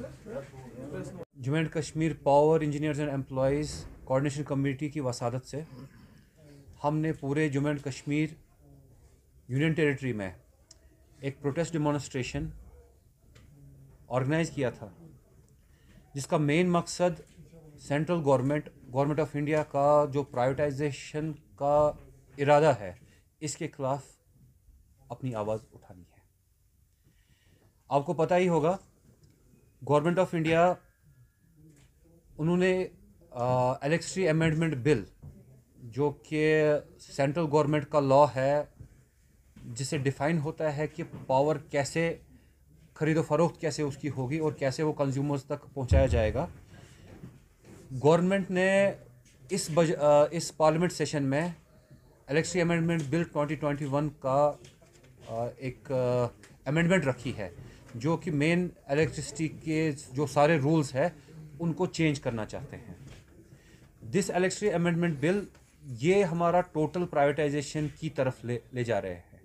Jammu and Kashmir power engineers and employees coordination committee की वसादत से हमने पूरे Jammu and Kashmir union territory में एक प्रोटेस्ट डिमॉन्स्ट्रेशन ऑर्गेनाइज़ किया था जिसका मेन मकसद central government government of India का जो प्राइवेटाइजेशन का इरादा है इसके ख़िलाफ़ अपनी आवाज़ उठानी है आपको पता ही होगा गवर्नमेंट ऑफ इंडिया उन्होंने इलेक्ट्री अमेंडमेंट बिल जो कि सेंट्रल गवर्नमेंट का लॉ है जिसे डिफ़ाइन होता है कि पावर कैसे ख़रीदो फरोख्त कैसे उसकी होगी और कैसे वो कंज्यूमर्स तक पहुंचाया जाएगा गवर्नमेंट ने इस बज इस पार्लियामेंट सेशन में इलेक्ट्री अमेंडमेंट बिल 2021 का एक अमेंडमेंट रखी है जो कि मेन इलेक्ट्रिसिटी के जो सारे रूल्स है उनको चेंज करना चाहते हैं दिस इलेक्ट्रिस अमेंडमेंट बिल ये हमारा टोटल प्राइवेटाइजेशन की तरफ ले ले जा रहे हैं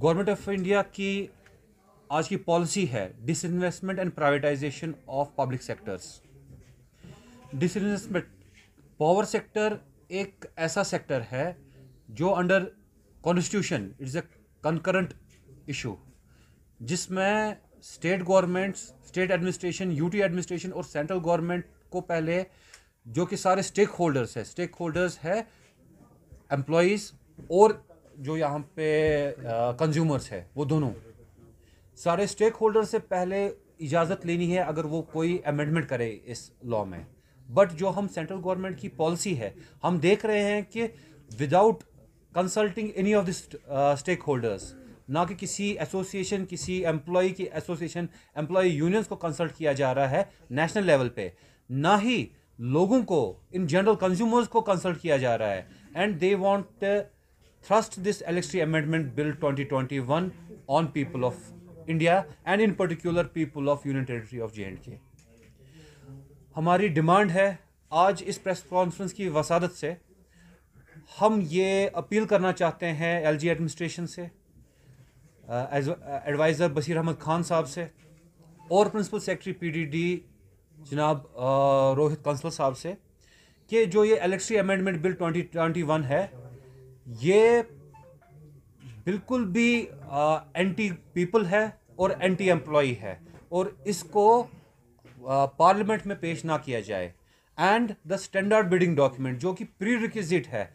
गवर्नमेंट ऑफ इंडिया की आज की पॉलिसी है disinvestment and privatisation of public sectors disinvestment power sector एक ऐसा सेक्टर है जो under constitution it's a concurrent issue जिसमें state governments state administration UT administration और सेंट्रल गवर्नमेंट को पहले जो कि सारे स्टेक होल्डर्स है स्टेक होल्डर्स है एम्प्लॉज और जो यहाँ पे कंज्यूमर्स है वो दोनों सारे स्टेक होल्डर से पहले इजाज़त लेनी है अगर वो कोई अमेंडमेंट करे इस लॉ में बट जो हम सेंट्रल गवर्नमेंट की पॉलिसी है हम देख रहे हैं कि without consulting any of the stakeholders ना कि किसी एसोसिएशन किसी एम्प्लॉय की एसोसिएशन एम्प्लॉय यूनियंस को कंसल्ट किया जा रहा है नेशनल लेवल पे ना ही लोगों को इन जनरल कंज्यूमर्स को कंसल्ट किया जा रहा है and they want thrust this electricity amendment bill 2021 people of India and in particular people of union union of J K हमारी डिमांड है आज इस प्रेस कॉन्फ्रेंस की वसादत से हम ये अपील करना चाहते हैं एलजी एडमिनिस्ट्रेशन से एज एडवाइज़र बशीर अहमद खान साहब से और प्रिंसिपल सेक्रेटरी पीडीडी जनाब रोहित कंसल साहब से कि जो ये इलेक्ट्री अमेंडमेंट बिल 2021 है ये बिल्कुल भी आ, एंटी पीपल है और एंटी एम्प्लॉ है और इसको पार्लियामेंट uh, में पेश ना किया जाए and the standard bidding document जो कि प्री रिक्विजिट है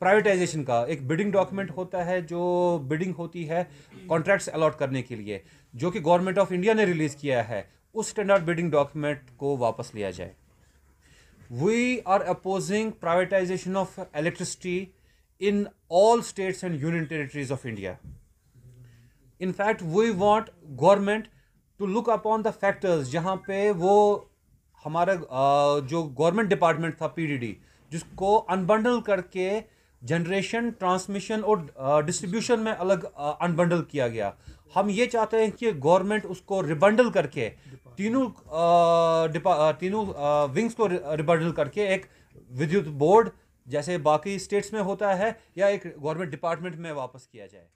प्राइवेटाइजेशन का एक बिडिंग डॉक्यूमेंट होता है जो बिडिंग होती है कॉन्ट्रैक्ट्स अलॉट करने के लिए जो कि गवर्नमेंट ऑफ इंडिया ने रिलीज़ किया है उस स्टैंडर्ड बिडिंग डॉक्यूमेंट को वापस लिया जाए we are opposing privatisation of electricity in all states and union territories of India in fact we want government to look upon the factors जहाँ पे वो हमारा जो गवर्नमेंट डिपार्टमेंट था पीडीडी जिसको अनबंडल करके जनरेशन ट्रांसमिशन और डिस्ट्रीब्यूशन uh, में अलग अनबंडल uh, किया गया हम ये चाहते हैं कि गवर्नमेंट उसको रिबंडल करके तीनों uh, तीनों विंग्स को रिबंडल करके एक विद्युत बोर्ड जैसे बाकी स्टेट्स में होता है या एक गवर्नमेंट डिपार्टमेंट में वापस किया जाए